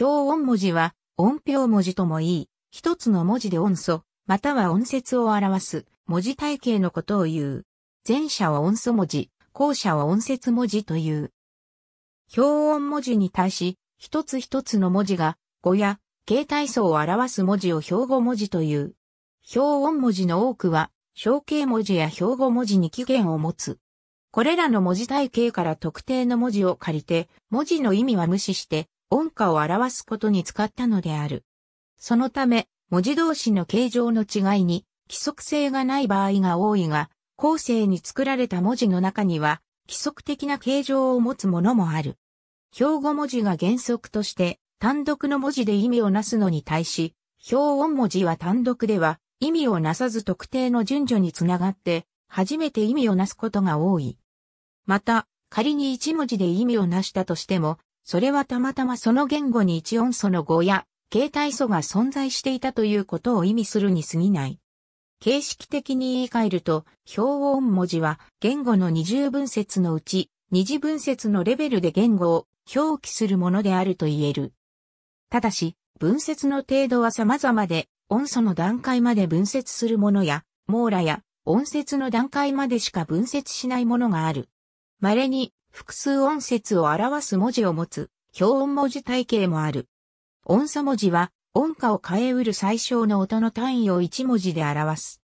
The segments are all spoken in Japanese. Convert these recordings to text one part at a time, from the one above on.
表音文字は、音表文字ともいい、一つの文字で音素、または音節を表す、文字体系のことを言う。前者は音素文字、後者は音節文字という。表音文字に対し、一つ一つの文字が、語や、形態素を表す文字を標語文字という。表音文字の多くは、象形文字や標語文字に起源を持つ。これらの文字体系から特定の文字を借りて、文字の意味は無視して、音歌を表すことに使ったのである。そのため、文字同士の形状の違いに規則性がない場合が多いが、後世に作られた文字の中には規則的な形状を持つものもある。標語文字が原則として単独の文字で意味をなすのに対し、標音文字は単独では意味をなさず特定の順序につながって初めて意味をなすことが多い。また、仮に一文字で意味をなしたとしても、それはたまたまその言語に一音素の語や形態素が存在していたということを意味するに過ぎない。形式的に言い換えると、表音文字は言語の二重分節のうち、二次分節のレベルで言語を表記するものであると言える。ただし、分節の程度は様々で、音素の段階まで分節するものや、網羅や音節の段階までしか分節しないものがある。稀に複数音節を表す文字を持つ、表音文字体系もある。音素文字は、音歌を変えうる最小の音の単位を1文字で表す。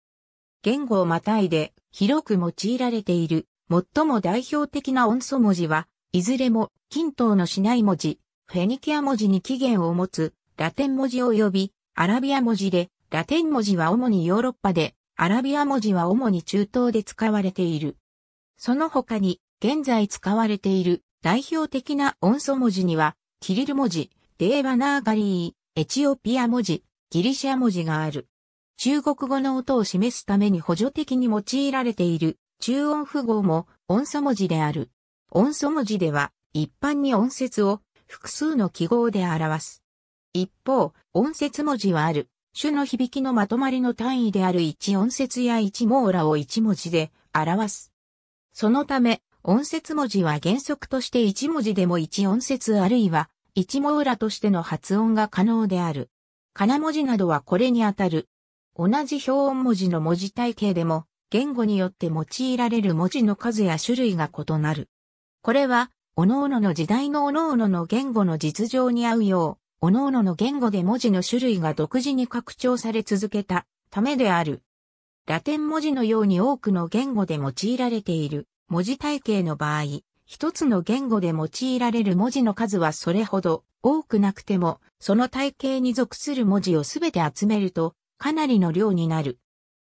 言語をまたいで、広く用いられている、最も代表的な音素文字は、いずれも、均等のしない文字、フェニキア文字に起源を持つ、ラテン文字及び、アラビア文字で、ラテン文字は主にヨーロッパで、アラビア文字は主に中東で使われている。その他に、現在使われている代表的な音素文字には、キリル文字、デーバナーガリー、エチオピア文字、ギリシャ文字がある。中国語の音を示すために補助的に用いられている中音符号も音素文字である。音素文字では一般に音節を複数の記号で表す。一方、音節文字はある。種の響きのまとまりの単位である一音節や一網羅を一文字で表す。そのため、音節文字は原則として1文字でも1音節あるいは1網ラとしての発音が可能である。金文字などはこれにあたる。同じ表音文字の文字体系でも、言語によって用いられる文字の数や種類が異なる。これは、各々の時代の各々の言語の実情に合うよう、各々の言語で文字の種類が独自に拡張され続けたためである。ラテン文字のように多くの言語で用いられている。文字体系の場合、一つの言語で用いられる文字の数はそれほど多くなくても、その体系に属する文字をすべて集めると、かなりの量になる。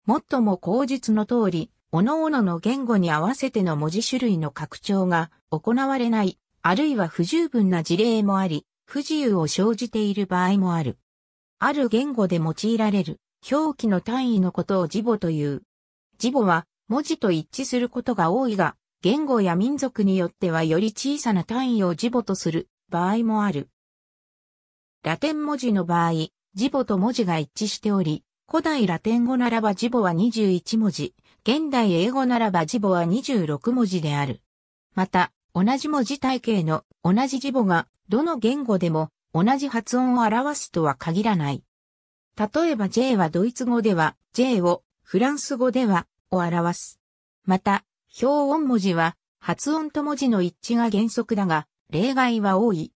もっとも口述の通り、各々の言語に合わせての文字種類の拡張が行われない、あるいは不十分な事例もあり、不自由を生じている場合もある。ある言語で用いられる表記の単位のことを字母という。字母は文字と一致することが多いが、言語や民族によってはより小さな単位を字母とする場合もある。ラテン文字の場合、字母と文字が一致しており、古代ラテン語ならば字母は21文字、現代英語ならば字母は26文字である。また、同じ文字体系の同じ字母がどの言語でも同じ発音を表すとは限らない。例えば J はドイツ語では J を、フランス語ではを表す。また、表音文字は発音と文字の一致が原則だが、例外は多い。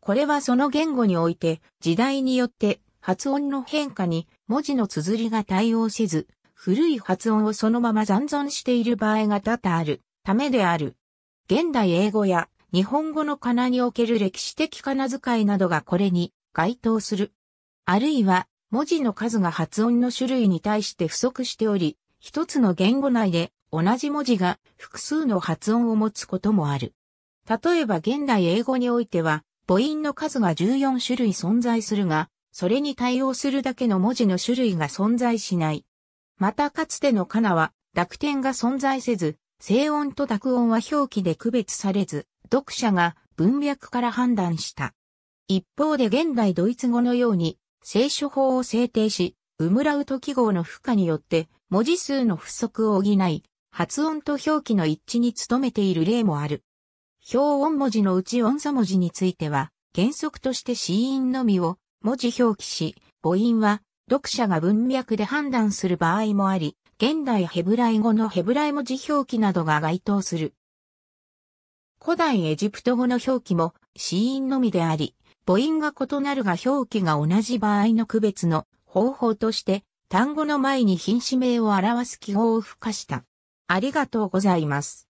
これはその言語において、時代によって発音の変化に文字の綴りが対応せず、古い発音をそのまま残存している場合が多々あるためである。現代英語や日本語の仮名における歴史的仮名遣いなどがこれに該当する。あるいは文字の数が発音の種類に対して不足しており、一つの言語内で同じ文字が複数の発音を持つこともある。例えば現代英語においては、母音の数が14種類存在するが、それに対応するだけの文字の種類が存在しない。またかつてのカナは濁点が存在せず、正音と濁音は表記で区別されず、読者が文脈から判断した。一方で現代ドイツ語のように、聖書法を制定し、ウムラウト記号の負荷によって文字数の不足を補い、発音と表記の一致に努めている例もある。表音文字のうち音素文字については、原則として子音のみを文字表記し、母音は読者が文脈で判断する場合もあり、現代ヘブライ語のヘブライ文字表記などが該当する。古代エジプト語の表記も子音のみであり、母音が異なるが表記が同じ場合の区別の方法として、単語の前に品詞名を表す記号を付加した。ありがとうございます。